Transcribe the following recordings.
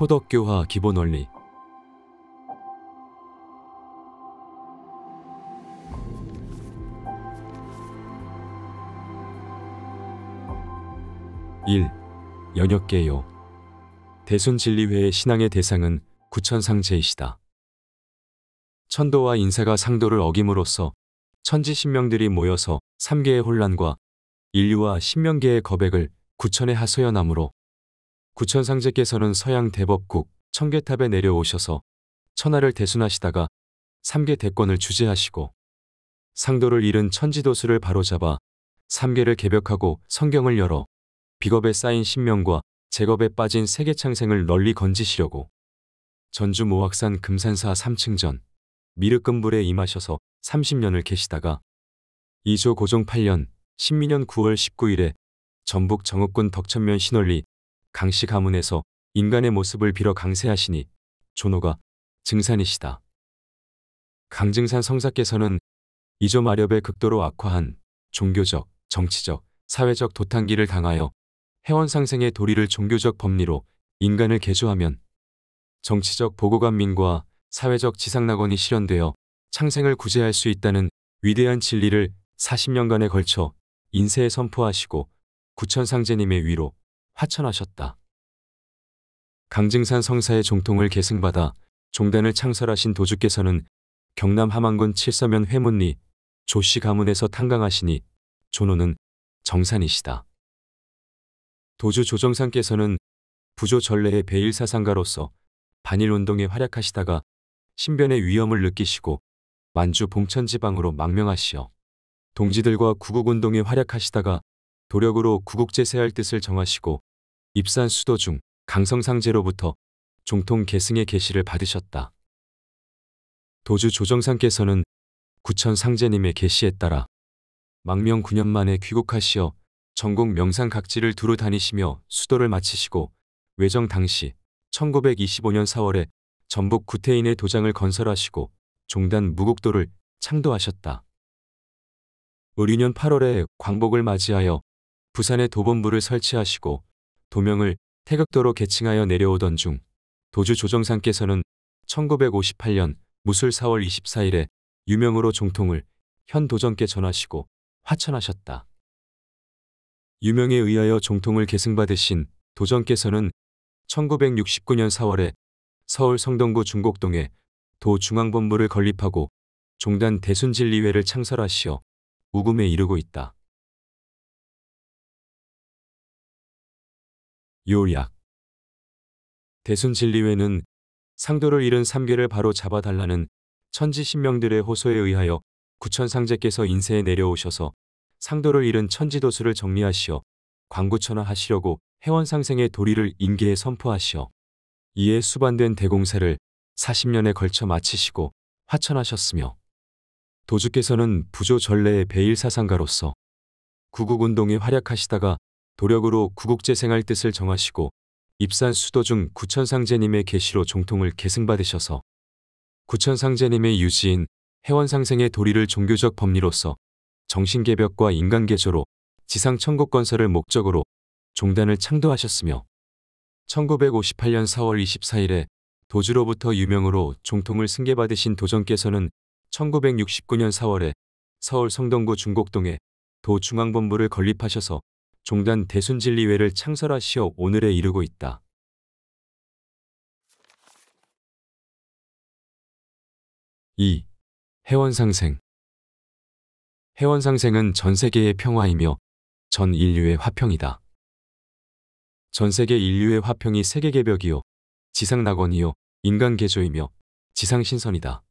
포덕교화 기본 원리 1. 연역계요 대순진리회의 신앙의 대상은 구천상제이시다. 천도와 인사가 상도를 어김으로써 천지 신명들이 모여서 삼계의 혼란과 인류와 신명계의 거백을 구천에 하소연함으로 구천상제께서는 서양 대법국 청계탑에 내려오셔서 천하를 대순하시다가 삼계 대권을 주재하시고 상도를 잃은 천지도수를 바로잡아 삼계를 개벽하고 성경을 열어 비겁에 쌓인 신명과 제겁에 빠진 세계 창생을 널리 건지시려고 전주 모악산 금산사 3층전 미륵금불에 임하셔서 30년을 계시다가 2조 고종 8년 신미년 9월 19일에 전북 정읍군 덕천면 신월리 강씨 가문에서 인간의 모습을 빌어 강세하시니 존호가 증산이시다. 강증산 성사께서는 이조 마렵의 극도로 악화한 종교적, 정치적, 사회적 도탄기를 당하여 해원상생의 도리를 종교적 법리로 인간을 개조하면 정치적 보고관민과 사회적 지상낙원이 실현되어 창생을 구제할 수 있다는 위대한 진리를 40년간에 걸쳐 인세에 선포하시고 구천상제님의 위로 하천하셨다. 강증산 성사의 종통을 계승받아 종단을 창설하신 도주께서는 경남 함안군 칠서면 회문리 조씨 가문에서 탄강하시니 조노는 정산이시다. 도주 조정산께서는 부조 전례의 배일사상가로서 반일운동에 활약하시다가 신변의 위험을 느끼시고 만주 봉천지방으로 망명하시어 동지들과 구국운동에 활약하시다가 도력으로 구국제세할 뜻을 정하시고 입산 수도 중 강성상제로부터 종통 계승의 계시를 받으셨다. 도주 조정상께서는 구천 상제님의 계시에 따라 망명 9년 만에 귀국하시어 전국 명상 각지를 두루 다니시며 수도를 마치시고 외정 당시 1925년 4월에 전북 구태인의 도장을 건설하시고 종단 무국도를 창도하셨다. 을유년 8월에 광복을 맞이하여 부산에 도본부를 설치하시고 도명을 태극도로 계칭하여 내려오던 중 도주 조정상께서는 1958년 무술 4월 24일에 유명으로 종통을 현 도정께 전하시고 화천하셨다. 유명에 의하여 종통을 계승받으신 도정께서는 1969년 4월에 서울 성동구 중곡동에 도중앙본부를 건립하고 종단 대순진리회를 창설하시어 우금에 이르고 있다. 요약 대순 진리회는 상도를 잃은 삼계를 바로 잡아달라는 천지 신명들의 호소에 의하여 구천상제께서 인세에 내려오셔서 상도를 잃은 천지도수를 정리하시어 광구천하 하시려고 해원상생의 도리를 인계에 선포하시어 이에 수반된 대공사를 40년에 걸쳐 마치시고 화천하셨으며 도주께서는 부조 전래의 배일사상가로서 구국운동에 활약하시다가 도력으로 구국제 생활 뜻을 정하시고 입산 수도 중 구천상제님의 계시로 종통을 계승받으셔서 구천상제님의 유지인 해원상생의 도리를 종교적 법리로서 정신개벽과 인간개조로 지상천국건설을 목적으로 종단을 창도하셨으며 1958년 4월 24일에 도주로부터 유명으로 종통을 승계받으신 도전께서는 1969년 4월에 서울 성동구 중곡동에 도중앙본부를 건립하셔서 종단 대순진리회를 창설하시어 오늘에 이르고 있다. 이 해원상생 해원상생은 전 세계의 평화이며 전 인류의 화평이다. 전 세계 인류의 화평이 세계 개벽이요 지상 낙원이요 인간 개조이며 지상 신선이다.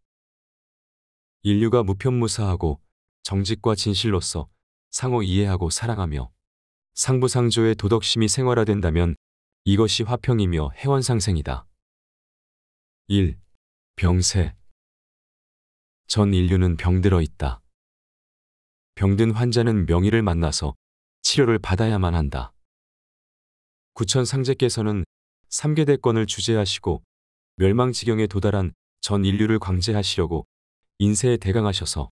인류가 무편무사하고 정직과 진실로서 상호 이해하고 사랑하며 상부상조의 도덕심이 생활화된다면 이것이 화평이며 해원상생이다. 1. 병세 전 인류는 병들어 있다. 병든 환자는 명의를 만나서 치료를 받아야만 한다. 구천 상제께서는 3개 대권을 주재하시고 멸망지경에 도달한 전 인류를 광제하시려고 인세에 대강하셔서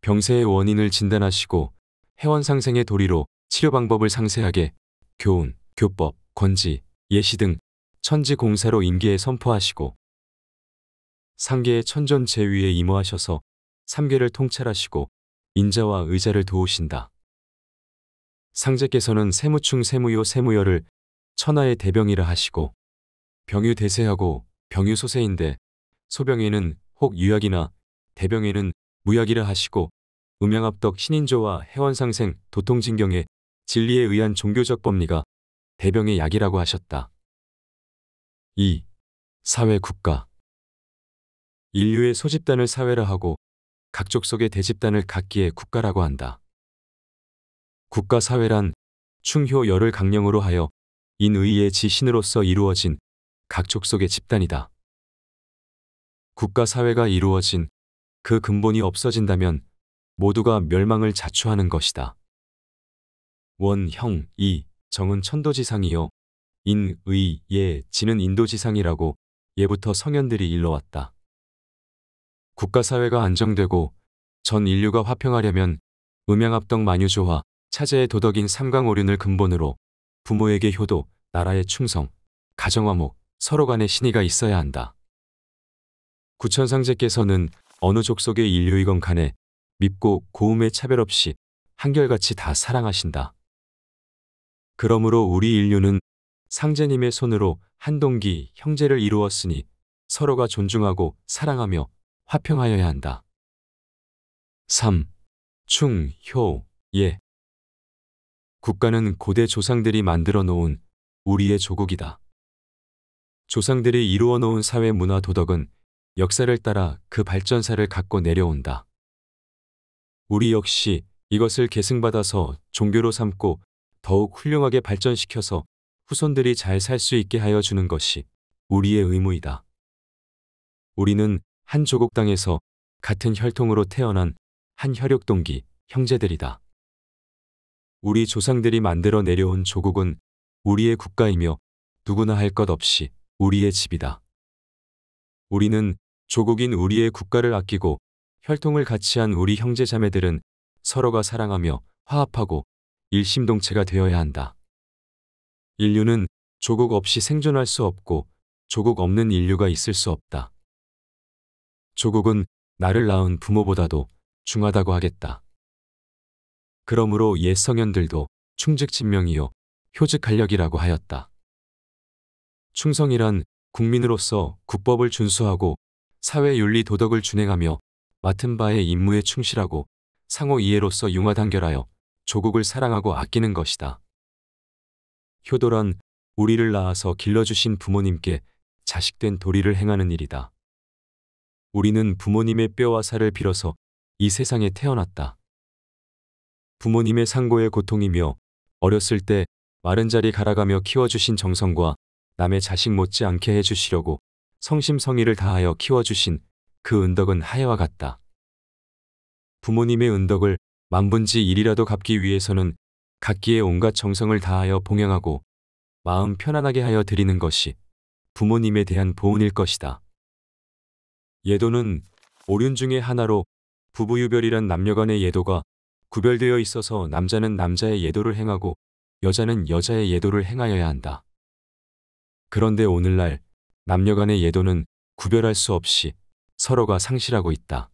병세의 원인을 진단하시고 해원상생의 도리로 치료 방법을 상세하게 교훈, 교법, 권지, 예시 등 천지공사로 인계에 선포하시고 상계의 천전 제위에 임하셔서 삼계를 통찰하시고 인자와 의자를 도우신다. 상제께서는 세무충 세무요 세무여를 천하의 대병이라 하시고 병유 대세하고 병유 소세인데 소병에는 혹 유약이나 대병에는 무약이라 하시고 음양합덕 신인조와 해원상생 도통진경에 진리에 의한 종교적 법리가 대병의 약이라고 하셨다. 2. 사회 국가 인류의 소집단을 사회라 하고 각 족속의 대집단을 각기의 국가라고 한다. 국가사회란 충효 열을 강령으로 하여 인의의 지신으로서 이루어진 각 족속의 집단이다. 국가사회가 이루어진 그 근본이 없어진다면 모두가 멸망을 자초하는 것이다. 원, 형, 이, 정은 천도지상이요. 인, 의, 예, 지는 인도지상이라고 예부터 성현들이 일러왔다. 국가사회가 안정되고 전 인류가 화평하려면 음양합덕 만유조화, 차제의 도덕인 삼강오륜을 근본으로 부모에게 효도, 나라의 충성, 가정화목, 서로 간의 신의가 있어야 한다. 구천상제께서는 어느 족속의 인류이건 간에 밉고 고음의 차별 없이 한결같이 다 사랑하신다. 그러므로 우리 인류는 상제님의 손으로 한동기 형제를 이루었으니 서로가 존중하고 사랑하며 화평하여야 한다. 3. 충, 효, 예 국가는 고대 조상들이 만들어 놓은 우리의 조국이다. 조상들이 이루어 놓은 사회 문화 도덕은 역사를 따라 그 발전사를 갖고 내려온다. 우리 역시 이것을 계승받아서 종교로 삼고 더욱 훌륭하게 발전시켜서 후손들이 잘 살 수 있게 하여 주는 것이 우리의 의무이다. 우리는 한 조국 땅에서 같은 혈통으로 태어난 한 혈육 동기, 형제들이다. 우리 조상들이 만들어 내려온 조국은 우리의 국가이며 누구나 할 것 없이 우리의 집이다. 우리는 조국인 우리의 국가를 아끼고 혈통을 같이 한 우리 형제자매들은 서로가 사랑하며 화합하고 일심동체가 되어야 한다. 인류는 조국 없이 생존할 수 없고 조국 없는 인류가 있을 수 없다. 조국은 나를 낳은 부모보다도 중하다고 하겠다. 그러므로 옛 성현들도 충직진명이요 효직할력이라고 하였다. 충성이란 국민으로서 국법을 준수하고 사회 윤리 도덕을 준행하며 맡은 바의 임무에 충실하고 상호 이해로서 융화단결하여 조국을 사랑하고 아끼는 것이다. 효도란 우리를 낳아서 길러주신 부모님께 자식된 도리를 행하는 일이다. 우리는 부모님의 뼈와 살을 빌어서 이 세상에 태어났다. 부모님의 상고의 고통이며 어렸을 때 마른 자리 갈아가며 키워주신 정성과 남의 자식 못지않게 해주시려고 성심성의를 다하여 키워주신 그 은덕은 하야와 같다. 부모님의 은덕을 만분지 일이라도 갚기 위해서는 각기의 온갖 정성을 다하여 봉양하고 마음 편안하게 하여 드리는 것이 부모님에 대한 보은일 것이다. 예도는 오륜 중의 하나로 부부유별이란 남녀 간의 예도가 구별되어 있어서 남자는 남자의 예도를 행하고 여자는 여자의 예도를 행하여야 한다. 그런데 오늘날 남녀 간의 예도는 구별할 수 없이 서로가 상실하고 있다.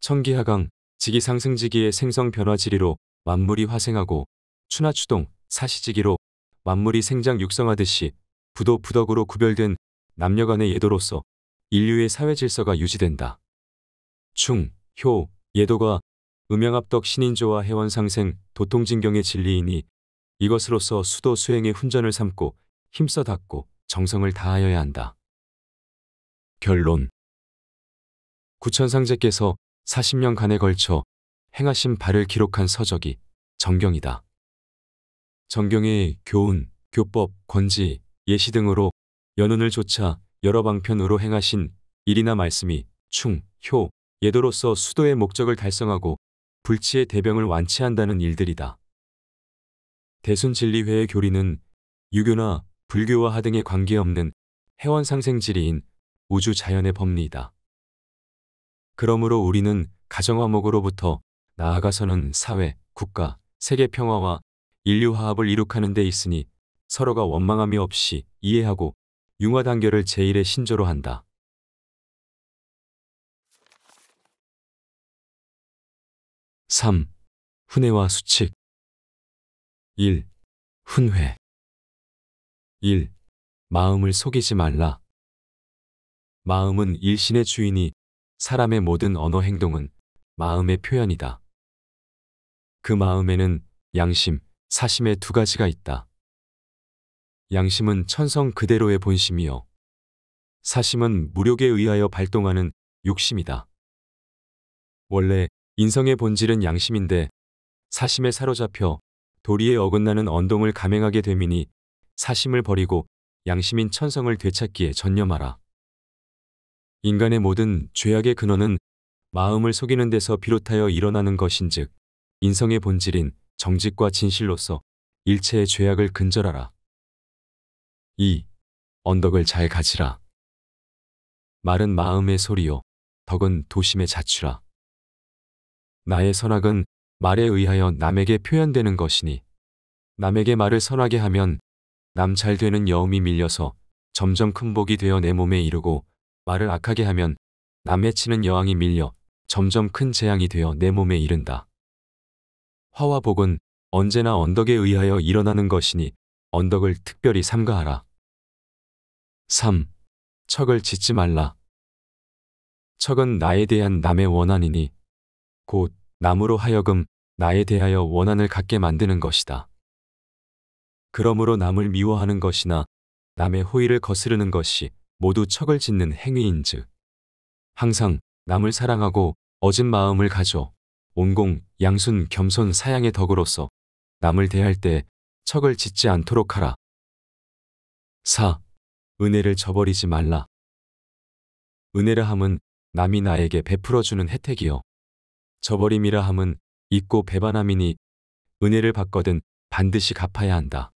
청기하강 지기상승지기의 생성 변화 지리로 만물이 화생하고 추나추동, 사시지기로 만물이 생장 육성하듯이 부도 부덕으로 구별된 남녀간의 예도로서 인류의 사회 질서가 유지된다. 충, 효, 예도가 음양합덕 신인조와 해원상생 도통진경의 진리이니 이것으로서 수도 수행의 훈전을 삼고 힘써 닦고 정성을 다하여야 한다. 결론 구천상제께서 40년간에 걸쳐 행하신 바를 기록한 서적이 정경이다. 정경의 교훈, 교법, 권지, 예시 등으로 연운을 조차 여러 방편으로 행하신 일이나 말씀이 충, 효, 예도로서 수도의 목적을 달성하고 불치의 대병을 완치한다는 일들이다. 대순진리회의 교리는 유교나 불교와 하등에 관계없는 해원상생지리인 우주자연의 법리이다. 그러므로 우리는 가정화목으로부터 나아가서는 사회, 국가, 세계 평화와 인류 화합을 이룩하는 데 있으니 서로가 원망함이 없이 이해하고 융화 단결을 제일의 신조로 한다. (3) 훈회와 수칙 1. 훈회 1. 마음을 속이지 말라. 마음은 일신의 주인이 사람의 모든 언어 행동은 마음의 표현이다. 그 마음에는 양심, 사심의 두 가지가 있다. 양심은 천성 그대로의 본심이요. 사심은 무력에 의하여 발동하는 욕심이다. 원래 인성의 본질은 양심인데 사심에 사로잡혀 도리에 어긋나는 언동을 감행하게 됨이니 사심을 버리고 양심인 천성을 되찾기에 전념하라. 인간의 모든 죄악의 근원은 마음을 속이는 데서 비롯하여 일어나는 것인즉 인성의 본질인 정직과 진실로서 일체의 죄악을 근절하라. 2. 언덕을 잘 가지라. 말은 마음의 소리요, 덕은 도심의 자취라. 나의 선악은 말에 의하여 남에게 표현되는 것이니 남에게 말을 선하게 하면 남 잘 되는 여음이 밀려서 점점 큰 복이 되어 내 몸에 이르고 말을 악하게 하면 남매치는 여왕이 밀려 점점 큰 재앙이 되어 내 몸에 이른다. 화와 복은 언제나 언덕에 의하여 일어나는 것이니 언덕을 특별히 삼가하라. 3. 척을 짓지 말라. 척은 나에 대한 남의 원한이니 곧 남으로 하여금 나에 대하여 원한을 갖게 만드는 것이다. 그러므로 남을 미워하는 것이나 남의 호의를 거스르는 것이 모두 척을 짓는 행위인즉 항상 남을 사랑하고 어진 마음을 가져 온공, 양순, 겸손, 사양의 덕으로서 남을 대할 때 척을 짓지 않도록 하라. 4. 은혜를 저버리지 말라. 은혜라 함은 남이 나에게 베풀어주는 혜택이요. 저버림이라 함은 잊고 배반함이니 은혜를 받거든 반드시 갚아야 한다.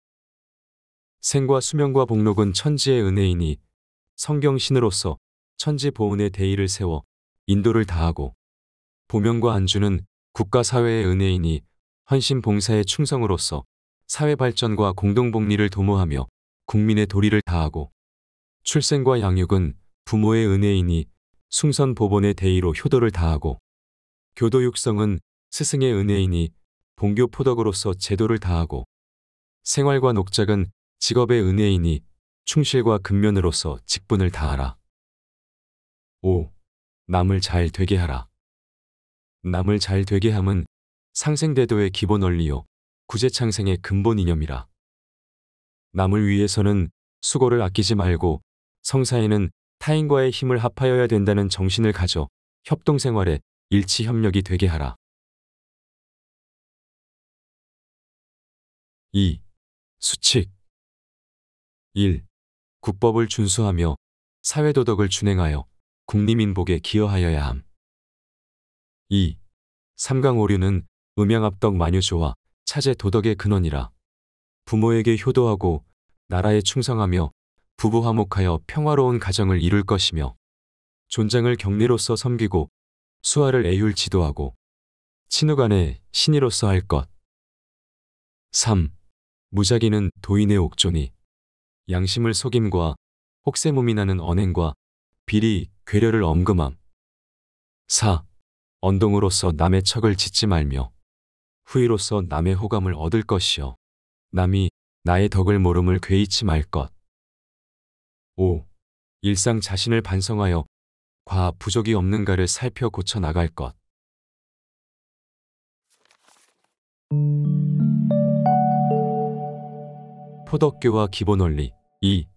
생과 수명과 복록은 천지의 은혜이니 성경신으로서 천지보은의 대의를 세워 인도를 다하고 보명과 안주는 국가사회의 은혜이니 헌신봉사의 충성으로서 사회발전과 공동복리를 도모하며 국민의 도리를 다하고 출생과 양육은 부모의 은혜이니 숭선보본의 대의로 효도를 다하고 교도육성은 스승의 은혜이니 본교포덕으로서 제도를 다하고 생활과 녹작은 직업의 은혜이니 충실과 근면으로서 직분을 다하라. 5. 남을 잘 되게 하라. 남을 잘 되게 함은 상생대도의 기본 원리요, 구제창생의 근본 이념이라. 남을 위해서는 수고를 아끼지 말고 성사에는 타인과의 힘을 합하여야 된다는 정신을 가져 협동생활에 일치협력이 되게 하라. 2. 수칙 1. 국법을 준수하며 사회도덕을 준행하여 국민민복에 기여하여야 함. 2. 삼강오류는 음양압덕 만유조와 차제 도덕의 근원이라. 부모에게 효도하고 나라에 충성하며 부부 화목하여 평화로운 가정을 이룰 것이며 존장을 경리로서 섬기고 수화를 애율 지도하고 친우간의 신이로서 할 것. 3. 무작위는 도인의 옥존이 양심을 속임과 혹세무민하는 언행과 비리, 괴려를 엄금함. 4. 언동으로서 남의 척을 짓지 말며 후의로서 남의 호감을 얻을 것이요 남이 나의 덕을 모름을 괴이치 말 것. 5. 일상 자신을 반성하여 과 부족이 없는가를 살펴 고쳐 나갈 것. 포덕교와 기본원리 2.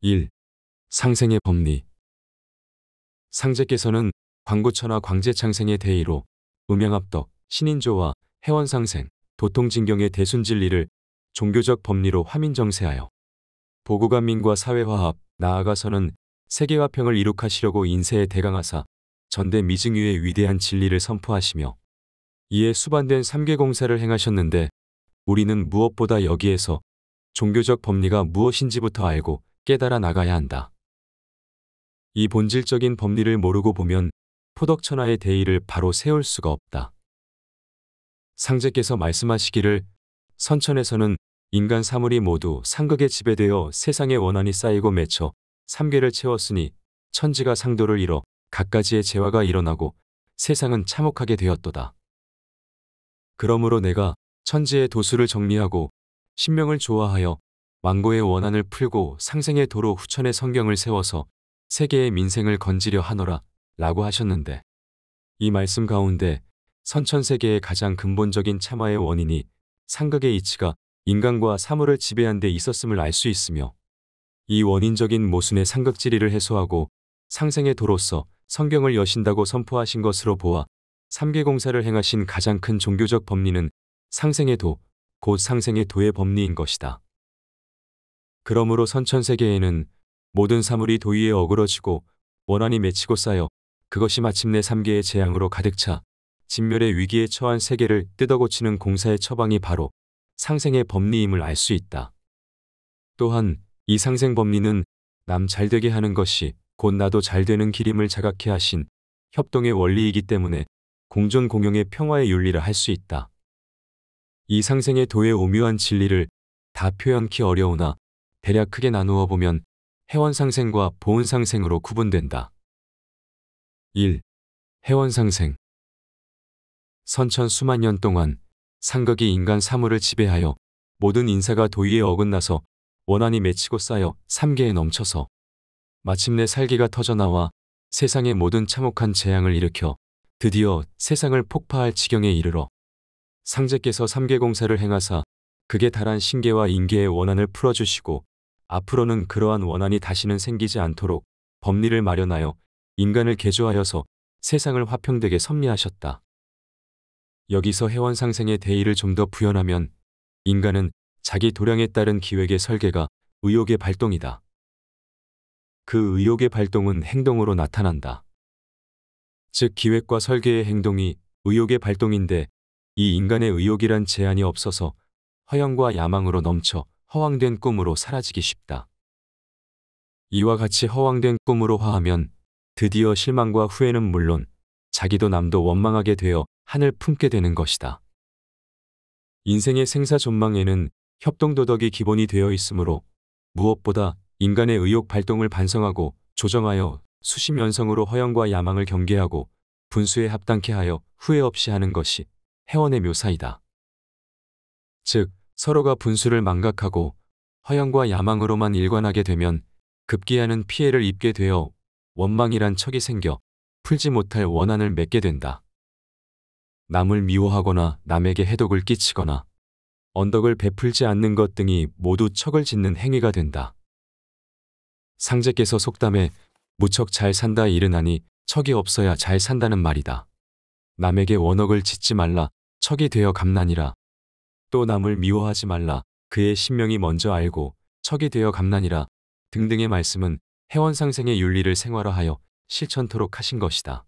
1. 상생의 법리 상제께서는 광구천하 광제창생의 대의로 음양합덕, 신인조와 해원상생, 도통진경의 대순진리를 종교적 법리로 화민정세하여 보구간민과 사회화합, 나아가서는 세계화평을 이룩하시려고 인세에 대강하사 전대 미증유의 위대한 진리를 선포하시며 이에 수반된 삼계공사를 행하셨는데 우리는 무엇보다 여기에서 종교적 법리가 무엇인지부터 알고 깨달아 나가야 한다. 이 본질적인 법리를 모르고 보면 포덕천하의 대의를 바로 세울 수가 없다. 상제께서 말씀하시기를 선천에서는 인간 사물이 모두 상극에 지배되어 세상의 원한이 쌓이고 맺혀 삼계를 채웠으니 천지가 상도를 잃어 갖가지의 재화가 일어나고 세상은 참혹하게 되었도다. 그러므로 내가 천지의 도수를 정리하고 신명을 좋아하여 왕고의 원한을 풀고 상생의 도로 후천의 성경을 세워서 세계의 민생을 건지려 하노라 라고 하셨는데 이 말씀 가운데 선천세계의 가장 근본적인 참화의 원인이 상극의 이치가 인간과 사물을 지배한 데 있었음을 알 수 있으며 이 원인적인 모순의 상극지리를 해소하고 상생의 도로서 성경을 여신다고 선포하신 것으로 보아 삼계공사를 행하신 가장 큰 종교적 법리는 상생의 도, 곧 상생의 도의 법리인 것이다. 그러므로 선천세계에는 모든 사물이 도의에 어그러지고 원한이 맺히고 쌓여 그것이 마침내 삼계의 재앙으로 가득 차 진멸의 위기에 처한 세계를 뜯어고치는 공사의 처방이 바로 상생의 법리임을 알 수 있다. 또한 이 상생 법리는 남 잘되게 하는 것이 곧 나도 잘되는 길임을 자각해 하신 협동의 원리이기 때문에 공존 공용의 평화의 윤리를 할 수 있다. 이 상생의 도의 오묘한 진리를 다 표현키 어려우나 대략 크게 나누어 보면 해원상생과 보온상생으로 구분된다. 1. 해원상생 선천 수만 년 동안 상극이 인간 사물을 지배하여 모든 인사가 도의에 어긋나서 원한이 맺히고 쌓여 삼계에 넘쳐서 마침내 살기가 터져나와 세상의 모든 참혹한 재앙을 일으켜 드디어 세상을 폭파할 지경에 이르러 상제께서 삼계공사를 행하사 그게 달한 신계와 인계의 원한을 풀어주시고 앞으로는 그러한 원한이 다시는 생기지 않도록 법리를 마련하여 인간을 개조하여서 세상을 화평되게 섭리하셨다. 여기서 해원상생의 대의를 좀 더 부연하면 인간은 자기 도량에 따른 기획의 설계가 의욕의 발동이다. 그 의욕의 발동은 행동으로 나타난다. 즉 기획과 설계의 행동이 의욕의 발동인데 이 인간의 의욕이란 제한이 없어서 허영과 야망으로 넘쳐 허황된 꿈으로 사라지기 쉽다. 이와 같이 허황된 꿈으로 화하면 드디어 실망과 후회는 물론 자기도 남도 원망하게 되어 한을 품게 되는 것이다. 인생의 생사 존망에는 협동도덕이 기본이 되어 있으므로 무엇보다 인간의 의욕 발동을 반성하고 조정하여 수심 연성으로 허영과 야망을 경계하고 분수에 합당케 하여 후회 없이 하는 것이 해원의 묘사이다. 즉, 서로가 분수를 망각하고 허영과 야망으로만 일관하게 되면 급기야는 피해를 입게 되어 원망이란 척이 생겨 풀지 못할 원한을 맺게 된다. 남을 미워하거나 남에게 해독을 끼치거나 언덕을 베풀지 않는 것 등이 모두 척을 짓는 행위가 된다. 상제께서 속담에 무척 잘 산다 이르나니 척이 없어야 잘 산다는 말이다. 남에게 원억을 짓지 말라 척이 되어 감나니라. 또 남을 미워하지 말라. 그의 신명이 먼저 알고 척이 되어 감나니라. 등등의 말씀은 해원상생의 윤리를 생활화하여 실천토록 하신 것이다.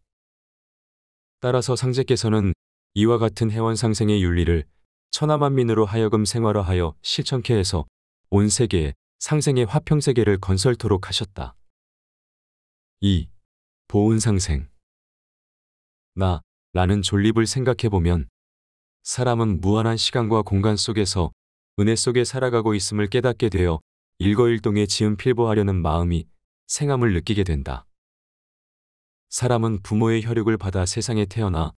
따라서 상제께서는 이와 같은 해원상생의 윤리를 천하만민으로 하여금 생활화하여 실천케 해서 온 세계에 상생의 화평세계를 건설토록 하셨다. 2. 보은상생 나, 라는 존립을 생각해보면 사람은 무한한 시간과 공간 속에서 은혜 속에 살아가고 있음을 깨닫게 되어 일거일동에 지음필보하려는 마음이 생함을 느끼게 된다. 사람은 부모의 혈육을 받아 세상에 태어나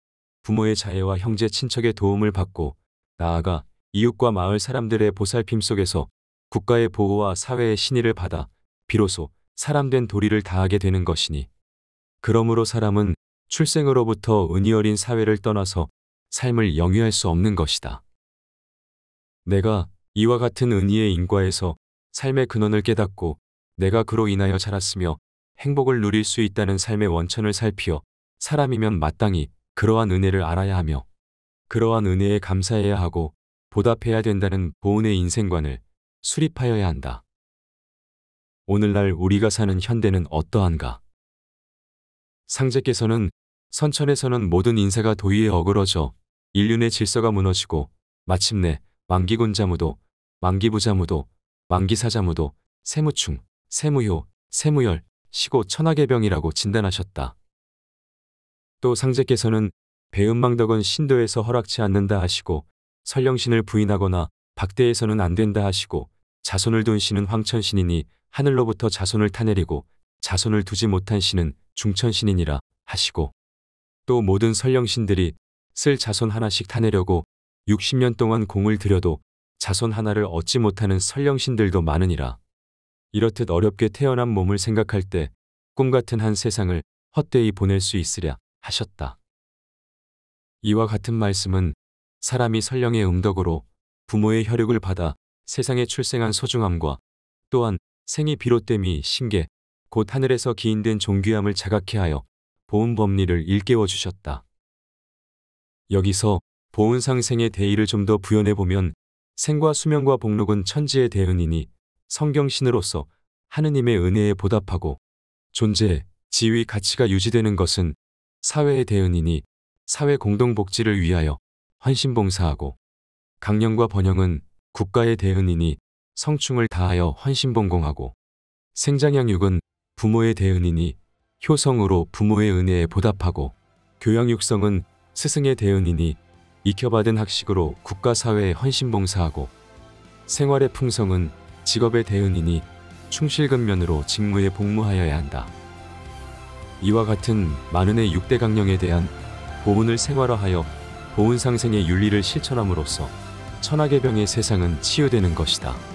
부모의 자애와 형제 친척의 도움을 받고 나아가 이웃과 마을 사람들의 보살핌 속에서 국가의 보호와 사회의 신의를 받아 비로소 사람된 도리를 다하게 되는 것이니 그러므로 사람은 출생으로부터 은이 어린 사회를 떠나서 삶을 영위할 수 없는 것이다. 내가 이와 같은 은희의 인과에서 삶의 근원을 깨닫고 내가 그로 인하여 자랐으며 행복을 누릴 수 있다는 삶의 원천을 살피어 사람이면 마땅히 그러한 은혜를 알아야 하며 그러한 은혜에 감사해야 하고 보답해야 된다는 보은의 인생관을 수립하여야 한다. 오늘날 우리가 사는 현대는 어떠한가? 상제께서는 선천에서는 모든 인사가 도의에 어그러져 인륜의 질서가 무너지고 마침내 만기군자무도, 만기부자무도, 만기사자무도, 세무충, 세무효, 세무열, 시고 천하의 병이라고 진단하셨다. 또 상제께서는 배은망덕은 신도에서 허락치 않는다 하시고 설령신을 부인하거나 박대에서는 안 된다 하시고 자손을 둔 신은 황천신이니 하늘로부터 자손을 타내리고 자손을 두지 못한 신은 중천신이니라 하시고 또 모든 설령신들이 쓸 자손 하나씩 타내려고 60년 동안 공을 들여도 자손 하나를 얻지 못하는 설령신들도 많으니라. 이렇듯 어렵게 태어난 몸을 생각할 때 꿈같은 한 세상을 헛되이 보낼 수 있으랴 하셨다. 이와 같은 말씀은 사람이 설령의 음덕으로 부모의 혈육을 받아 세상에 출생한 소중함과 또한 생이 비롯됨이 신계, 곧 하늘에서 기인된 존귀함을 자각케 하여 보은 법리를 일깨워 주셨다. 여기서 보은상생의 대의를 좀 더 부연해보면 생과 수명과 복록은 천지의 대은이니 성경신으로서 하느님의 은혜에 보답하고 존재, 지위, 가치가 유지되는 것은 사회의 대은이니 사회 공동복지를 위하여 헌신봉사하고 강령과 번영은 국가의 대은이니 성충을 다하여 헌신봉공하고 생장양육은 부모의 대은이니 효성으로 부모의 은혜에 보답하고 교양육성은 스승의 대은이니 익혀받은 학식으로 국가사회에 헌신봉사하고 생활의 풍성은 직업의 대은이니 충실근면으로 직무에 복무하여야 한다. 이와 같은 만은의 6대 강령에 대한 보훈을 생활화하여 보훈상생의 윤리를 실천함으로써 천하의 병의 세상은 치유되는 것이다.